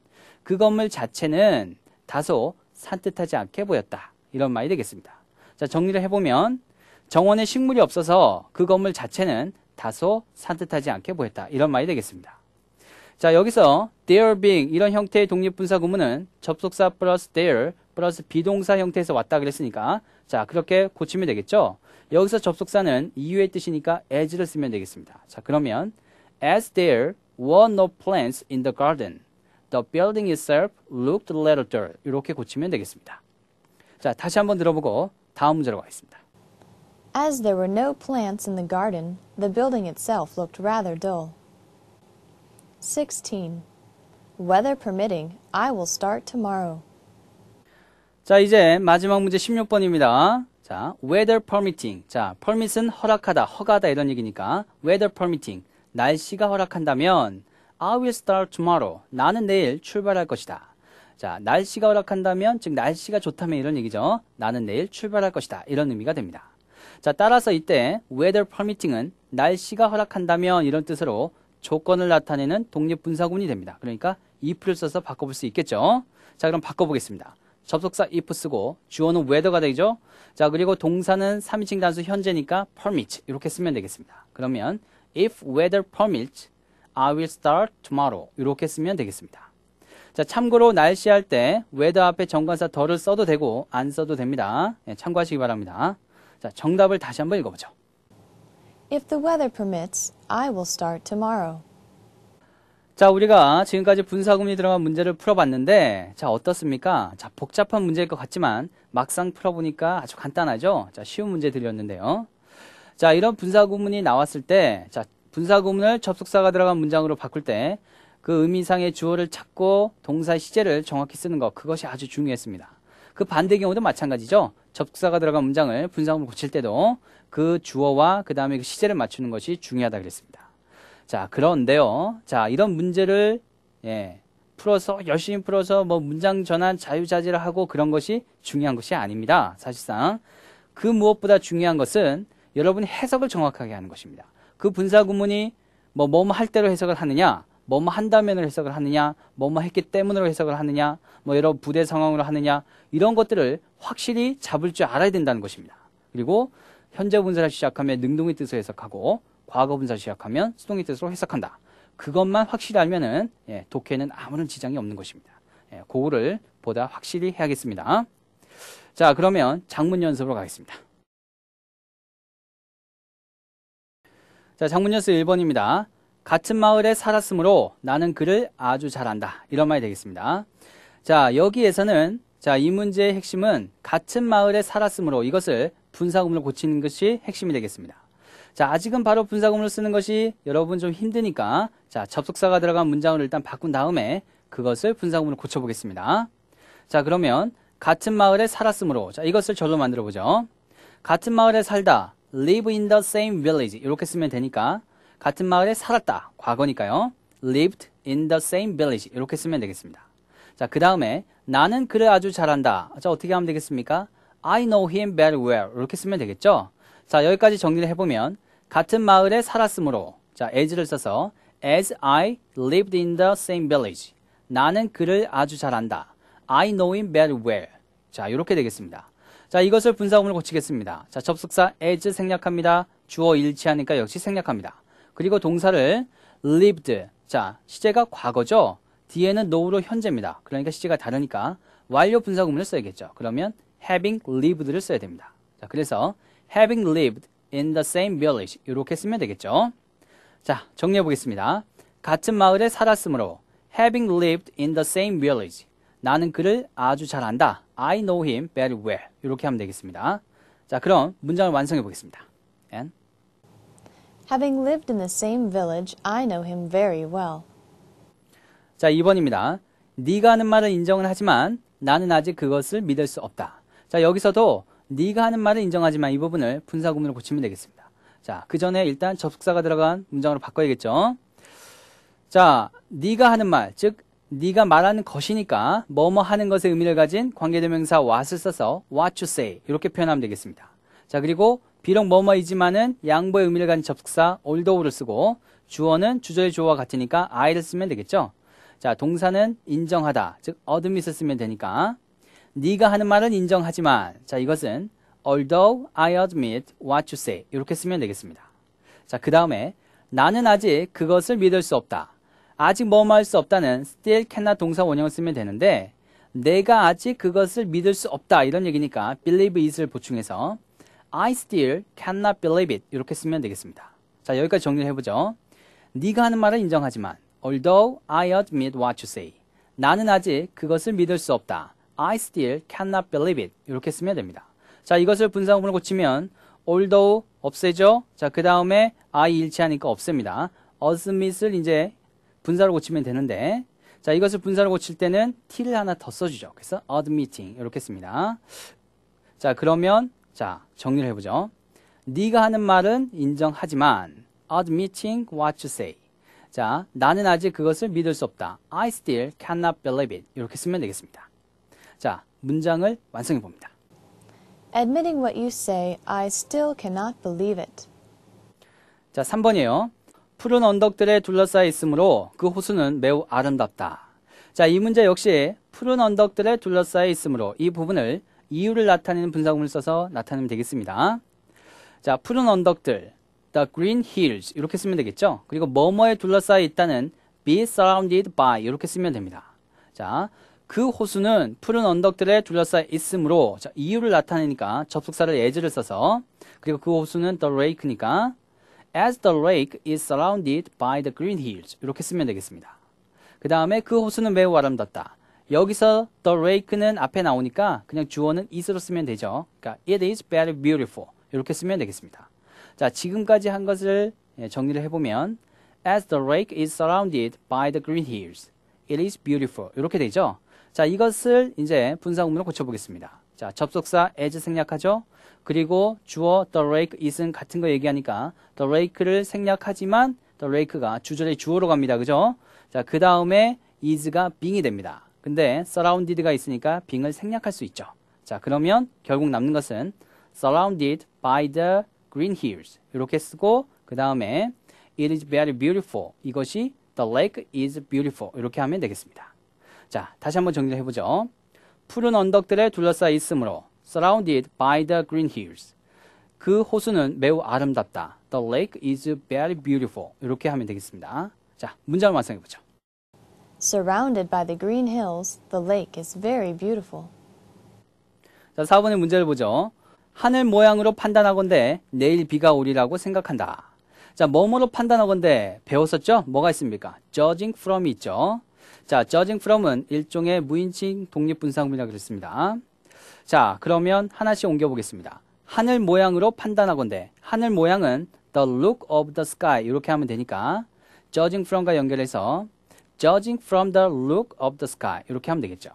그 건물 자체는 다소 산뜻하지 않게 보였다. 이런 말이 되겠습니다. 자, 정리를 해보면 정원에 식물이 없어서 그 건물 자체는 다소 산뜻하지 않게 보였다. 이런 말이 되겠습니다. 자, 여기서 there being 이런 형태의 독립분사 구문은 접속사 플러스 there 플러스 비동사 형태에서 왔다 그랬으니까 자, 그렇게 고치면 되겠죠? 여기서 접속사는 이유의 뜻이니까 as를 쓰면 되겠습니다. 자, 그러면 as there were no plants in the garden. The building itself looked a little dull. 이렇게 고치면 되겠습니다. 자, 다시 한번 들어보고 다음 문제로 가겠습니다. As there were no plants in the garden, the building itself looked rather dull. 16. Weather permitting, I will start tomorrow. 자, 이제 마지막 문제 16번입니다. 자, weather permitting. 자, permit은 허락하다, 허가다 하 이런 얘기니까 weather permitting. 날씨가 허락한다면 I will start tomorrow. 나는 내일 출발할 것이다. 자, 날씨가 허락한다면, 즉 날씨가 좋다면 이런 얘기죠. 나는 내일 출발할 것이다. 이런 의미가 됩니다. 자, 따라서 이때 weather permitting은 날씨가 허락한다면 이런 뜻으로 조건을 나타내는 독립분사군이 됩니다. 그러니까 if를 써서 바꿔볼 수 있겠죠. 자, 그럼 바꿔보겠습니다. 접속사 if 쓰고 주어는 weather가 되죠. 자, 그리고 동사는 3인칭 단수 현재니까 permit 이렇게 쓰면 되겠습니다. 그러면 if weather permits I will start tomorrow. 이렇게 쓰면 되겠습니다. 자, 참고로 날씨 할 때 weather 앞에 정관사 더를 써도 되고 안 써도 됩니다. 네, 참고하시기 바랍니다. 자, 정답을 다시 한번 읽어보죠. If the weather permits, I will start tomorrow. 자, 우리가 지금까지 분사구문이 들어간 문제를 풀어봤는데, 자, 어떻습니까? 자, 복잡한 문제일 것 같지만, 막상 풀어보니까 아주 간단하죠? 자, 쉬운 문제 드렸는데요. 자, 이런 분사구문이 나왔을 때, 자, 분사 구문을 접속사가 들어간 문장으로 바꿀 때 그 의미상의 주어를 찾고 동사 시제를 정확히 쓰는 것 그것이 아주 중요했습니다. 그 반대 경우도 마찬가지죠. 접속사가 들어간 문장을 분사구문 고칠 때도 그 주어와 그 다음에 그 시제를 맞추는 것이 중요하다 그랬습니다. 자 그런데요. 자 이런 문제를 예, 풀어서 열심히 풀어서 뭐 문장 전환 자유자재를 하고 그런 것이 중요한 것이 아닙니다. 사실상 그 무엇보다 중요한 것은 여러분이 해석을 정확하게 하는 것입니다. 그 분사구문이 뭐 뭐뭐 할 때로 해석을 하느냐, 뭐뭐 한다면을 해석을 하느냐, 뭐뭐 했기 때문으로 해석을 하느냐, 뭐 여러 부대 상황으로 하느냐 이런 것들을 확실히 잡을 줄 알아야 된다는 것입니다. 그리고 현재 분사를 시작하면 능동의 뜻으로 해석하고 과거 분사를 시작하면 수동의 뜻으로 해석한다. 그것만 확실히 알면은 예, 독해는 아무런 지장이 없는 것입니다. 예, 그거를 보다 확실히 해야겠습니다. 자 그러면 장문 연습으로 가겠습니다. 자, 장문뉴스 1번입니다. 같은 마을에 살았으므로 나는 그를 아주 잘 안다. 이런 말이 되겠습니다. 자, 여기에서는 자, 이 문제의 핵심은 같은 마을에 살았으므로 이것을 분사금으로 고치는 것이 핵심이 되겠습니다. 자, 아직은 바로 분사금으로 쓰는 것이 여러분 좀 힘드니까 자, 접속사가 들어간 문장을 일단 바꾼 다음에 그것을 분사금으로 고쳐 보겠습니다. 자, 그러면 같은 마을에 살았으므로 자, 이것을 절로 만들어 보죠. 같은 마을에 살다 live in the same village 이렇게 쓰면 되니까 같은 마을에 살았다 과거니까요 lived in the same village 이렇게 쓰면 되겠습니다 자그 다음에 나는 그를 아주 잘한다 자 어떻게 하면 되겠습니까 I know him very well 이렇게 쓰면 되겠죠 자 여기까지 정리를 해보면 같은 마을에 살았으므로 자 as를 써서 as I lived in the same village 나는 그를 아주 잘한다 I know him very well 자 이렇게 되겠습니다 자, 이것을 분사구문을 고치겠습니다. 자, 접속사 as 생략합니다. 주어 일치하니까 역시 생략합니다. 그리고 동사를 lived. 자, 시제가 과거죠. 뒤에는 no로 현재입니다. 그러니까 시제가 다르니까 완료 분사구문을 써야겠죠. 그러면 having lived를 써야 됩니다. 자, 그래서 having lived in the same village 이렇게 쓰면 되겠죠. 자, 정리해 보겠습니다. 같은 마을에 살았으므로 having lived in the same village 나는 그를 아주 잘 안다. I know him very well. 이렇게 하면 되겠습니다. 자, 그럼 문장을 완성해 보겠습니다. And Having lived in the same village, I know him very well. 자, 2번입니다. 네가 하는 말을 인정은 하지만 나는 아직 그것을 믿을 수 없다. 자, 여기서도 네가 하는 말을 인정하지만 이 부분을 분사 구문으로 고치면 되겠습니다. 자, 그 전에 일단 접속사가 들어간 문장으로 바꿔야겠죠. 자, 네가 하는 말, 즉 네가 말하는 것이니까 뭐뭐 하는 것의 의미를 가진 관계대명사 what을 써서 what you say 이렇게 표현하면 되겠습니다. 자 그리고 비록 뭐뭐이지만은 양보의 의미를 가진 접속사 although를 쓰고 주어는 주저의 주어와 같으니까 I를 쓰면 되겠죠. 자 동사는 인정하다 즉 admit을 쓰면 되니까 네가 하는 말은 인정하지만 자 이것은 although I admit what you say 이렇게 쓰면 되겠습니다. 자그 다음에 나는 아직 그것을 믿을 수 없다. 아직 뭐뭐할 수 없다는 still cannot 동사 원형을 쓰면 되는데 내가 아직 그것을 믿을 수 없다 이런 얘기니까 believe it을 보충해서 I still cannot believe it 이렇게 쓰면 되겠습니다. 자 여기까지 정리를 해보죠. 네가 하는 말을 인정하지만 although I admit what you say 나는 아직 그것을 믿을 수 없다. I still cannot believe it 이렇게 쓰면 됩니다. 자 이것을 분사구문을 고치면 although 없애죠. 자그 다음에 I 일치하니까 없습니다. admit을 이제 분사로 고치면 되는데 자 이것을 분사로 고칠 때는 t를 하나 더 써주죠. 그래서 admitting 이렇게 씁니다. 자 그러면 자 정리를 해보죠. 네가 하는 말은 인정하지만 admitting what you say. 자 나는 아직 그것을 믿을 수 없다. I still cannot believe it. 이렇게 쓰면 되겠습니다. 자 문장을 완성해 봅니다. Admitting what you say, I still cannot believe it. 자, 3번이에요. 푸른 언덕들에 둘러싸여 있으므로 그 호수는 매우 아름답다. 자, 이 문제 역시 푸른 언덕들에 둘러싸여 있으므로 이 부분을 이유를 나타내는 분사구문을 써서 나타내면 되겠습니다. 자, 푸른 언덕들, the green hills 이렇게 쓰면 되겠죠. 그리고 뭐뭐에 둘러싸여 있다는 be surrounded by 이렇게 쓰면 됩니다. 자, 그 호수는 푸른 언덕들에 둘러싸여 있으므로 자, 이유를 나타내니까 접속사를 예지를 써서 그리고 그 호수는 the lake니까 As the lake is surrounded by the green hills. 이렇게 쓰면 되겠습니다. 그 다음에 그 호수는 매우 아름답다. 여기서 the lake는 앞에 나오니까 그냥 주어는 is로 쓰면 되죠. 그러니까 it is very beautiful. 이렇게 쓰면 되겠습니다. 자, 지금까지 한 것을 정리를 해보면 As the lake is surrounded by the green hills, it is beautiful. 이렇게 되죠. 자, 이것을 이제 분사구문으로 고쳐보겠습니다. 자, 접속사 as 생략하죠. 그리고 주어 the lake is은 같은 거 얘기하니까 the lake를 생략하지만 the lake가 주절의 주어로 갑니다. 그죠? 자, 그 다음에 is가 being이 됩니다. 근데 surrounded가 있으니까 being을 생략할 수 있죠. 자, 그러면 결국 남는 것은 surrounded by the green hills. 이렇게 쓰고 그 다음에 it is very beautiful. 이것이 the lake is beautiful. 이렇게 하면 되겠습니다. 자, 다시 한번 정리를 해보죠. 푸른 언덕들에 둘러싸여 있으므로 surrounded by the green hills. 그 호수는 매우 아름답다. The lake is very beautiful. 이렇게 하면 되겠습니다. 자, 문장을 완성해 보죠. Surrounded by the green hills, the lake is very beautiful. 자, 4번의 문제를 보죠. 하늘 모양으로 판단하건대 내일 비가 오리라고 생각한다. 자, 뭐뭐로 판단하건대 배웠었죠? 뭐가 있습니까? judging from이 있죠. 자, judging from은 일종의 무인칭 독립 분산구이라고 그랬습니다. 자, 그러면 하나씩 옮겨 보겠습니다. 하늘 모양으로 판단하건대 하늘 모양은 the look of the sky 이렇게 하면 되니까 judging from과 연결해서 judging from the look of the sky 이렇게 하면 되겠죠.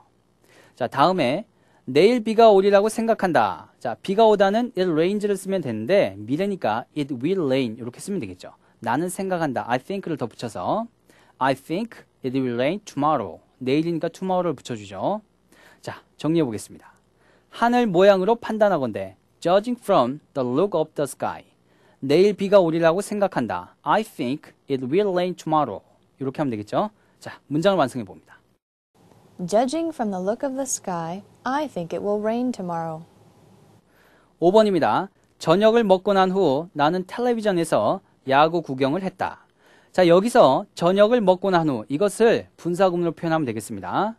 자, 다음에 내일 비가 오리라고 생각한다. 자, 비가 오다는 it rains를 쓰면 되는데 미래니까 it will rain 이렇게 쓰면 되겠죠. 나는 생각한다. I think를 덧붙여서 I think It will rain tomorrow. 내일이니까 tomorrow를 붙여주죠. 자, 정리해 보겠습니다. 하늘 모양으로 판단하건대 Judging from the look of the sky. 내일 비가 오리라고 생각한다. I think it will rain tomorrow. 이렇게 하면 되겠죠? 자, 문장을 완성해 봅니다. Judging from the look of the sky, I think it will rain tomorrow. 5번입니다. 저녁을 먹고 난 후 나는 텔레비전에서 야구 구경을 했다. 자, 여기서 저녁을 먹고 난 후 이것을 분사구문으로 표현하면 되겠습니다.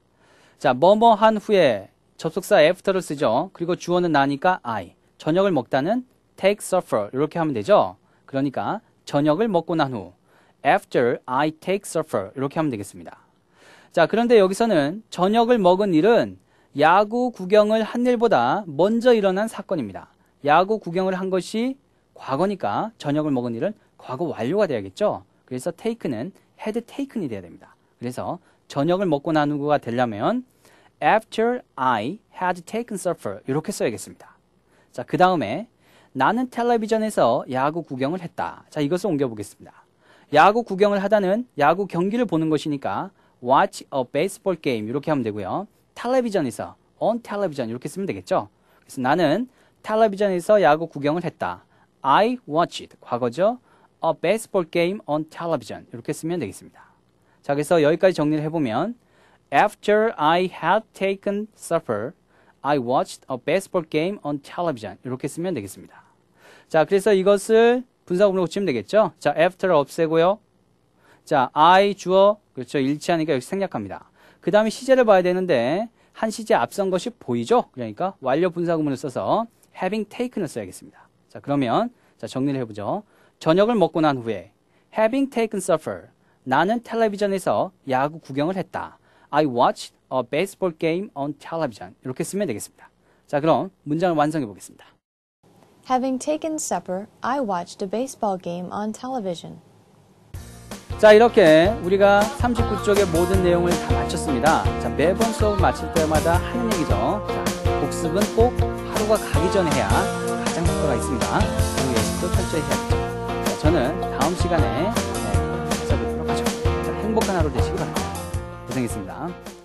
자, 뭐뭐 한 후에 접속사 after를 쓰죠. 그리고 주어는 나니까 I. 저녁을 먹다는 take supper 이렇게 하면 되죠. 그러니까 저녁을 먹고 난 후 after I take supper 이렇게 하면 되겠습니다. 자, 그런데 여기서는 저녁을 먹은 일은 야구 구경을 한 일보다 먼저 일어난 사건입니다. 야구 구경을 한 것이 과거니까 저녁을 먹은 일은 과거 완료가 돼야겠죠. 그래서 take는 had taken이 돼야 됩니다. 그래서 저녁을 먹고 나누고가 되려면 after I had taken supper 이렇게 써야겠습니다. 자, 그 다음에 나는 텔레비전에서 야구 구경을 했다. 자, 이것을 옮겨보겠습니다. 야구 구경을 하다는 야구 경기를 보는 것이니까 watch a baseball game 이렇게 하면 되고요. 텔레비전에서 on television 이렇게 쓰면 되겠죠. 그래서 나는 텔레비전에서 야구 구경을 했다. I watched 과거죠. a baseball game on television 이렇게 쓰면 되겠습니다. 자, 그래서 여기까지 정리를 해보면 After I had taken supper, I watched a baseball game on television 이렇게 쓰면 되겠습니다. 자, 그래서 이것을 분사구문으로 고치면 되겠죠? 자, after 없애고요. 자, I 주어 그렇죠. 일치하니까 여기 생략합니다. 그 다음에 시제를 봐야 되는데 한 시제 앞선 것이 보이죠? 그러니까 완료 분사구문을 써서 having taken을 써야겠습니다. 자, 그러면 자 정리를 해보죠. 저녁을 먹고 난 후에 having taken supper 나는 텔레비전에서 야구 구경을 했다. I watched a baseball game on television. 이렇게 쓰면 되겠습니다. 자, 그럼 문장을 완성해 보겠습니다. Having taken supper, I watched a baseball game on television. 자, 이렇게 우리가 39쪽의 모든 내용을 다 마쳤습니다. 자, 매번 수업을 마칠 때마다 하는 얘기죠. 자, 복습은 꼭 하루가 가기 전에 해야 가장 효과가 있습니다. 그리고 예습도 철저히 해야 됩니다. 저는 다음 시간에 찾아뵙도록 하죠. 행복한 하루 되시기 바랍니다. 고생했습니다.